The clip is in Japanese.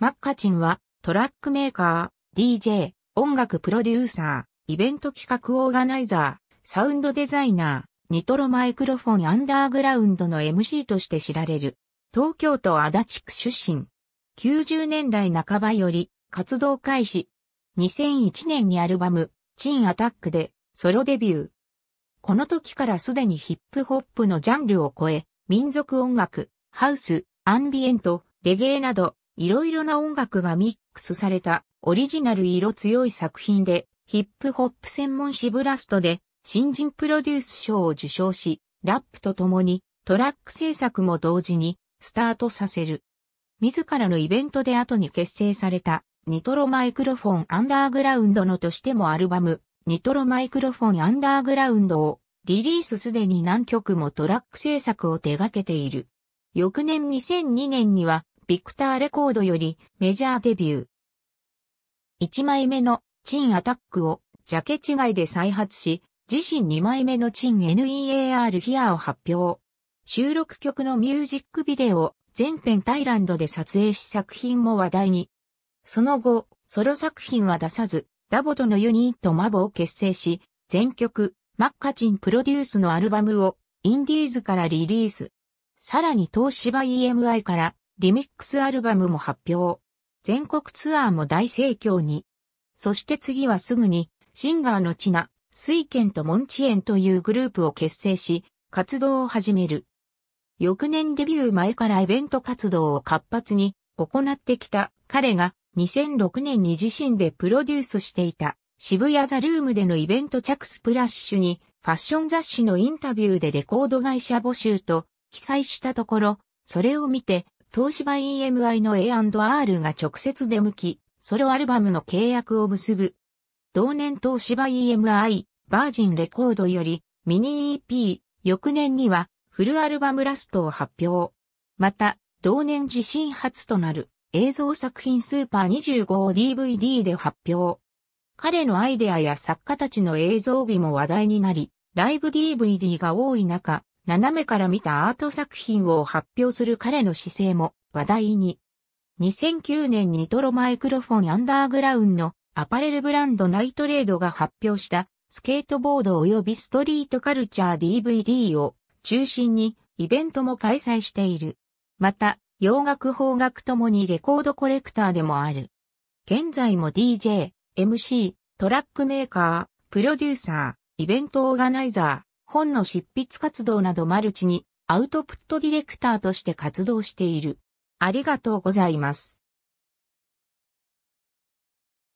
マッカチンはトラックメーカー、DJ、音楽プロデューサー、イベント企画オーガナイザー、サウンドデザイナー、ニトロマイクロフォンアンダーグラウンドの MC として知られる。東京都足立区出身。90年代半ばより活動開始。2001年にアルバム、チンアタックでソロデビュー。この時からすでにヒップホップのジャンルを超え、民族音楽、ハウス、アンビエント、レゲエなどいろいろな音楽がミックスされたオリジナル色強い作品で、ヒップホップ専門誌ブラストで新人プロデュース賞を受賞し、ラップと共にトラック制作も同時にスタートさせる。自らのイベントで後に結成されたニトロマイクロフォンアンダーグラウンドのとしてもアルバムニトロマイクロフォンアンダーグラウンドをリリースすでに何曲もトラック制作を手掛けている。翌年2002年にはビクターレコードよりメジャーデビュー。1枚目のチンアタックをジャケ違いで再発し、自身2枚目のチン NEAR ヒアを発表。収録曲のミュージックビデオ、全編タイランドで撮影し作品も話題に。その後、ソロ作品は出さず、ダボとのユニットマボを結成し、全曲、マッカチンプロデュースのアルバムを、インディーズからリリース。さらに東芝 EMI から、リミックスアルバムも発表。全国ツアーも大盛況に。そして次はすぐに、シンガーのチナ、水賢とモンチエンというグループを結成し、活動を始める。翌年デビュー前からイベント活動を活発に行ってきた彼が2006年に自身でプロデュースしていた渋谷ザルームでのイベント着スプラッシュにファッション雑誌のインタビューでレコード会社募集と記載したところ、それを見て東芝 EMI の A&R が直接出向き、ソロアルバムの契約を結ぶ。同年東芝 EMI、バージンレコードより、ミニ EP、翌年には、フルアルバムラストを発表。また、同年自身初となる、映像作品スーパー25を DVD で発表。彼のアイデアや作家たちの映像美も話題になり、ライブ DVD が多い中、斜めから見たアート作品を発表する彼の姿勢も話題に。2009年ニトロマイクロフォンアンダーグラウンのアパレルブランドナイトレードが発表したスケートボード及びストリートカルチャー DVD を中心にイベントも開催している。また、洋楽邦楽ともにレコードコレクターでもある。現在も DJ、MC、トラックメーカー、プロデューサー、イベントオーガナイザー、本の執筆活動などマルチにアウトプットディレクターとして活動している。ありがとうございます。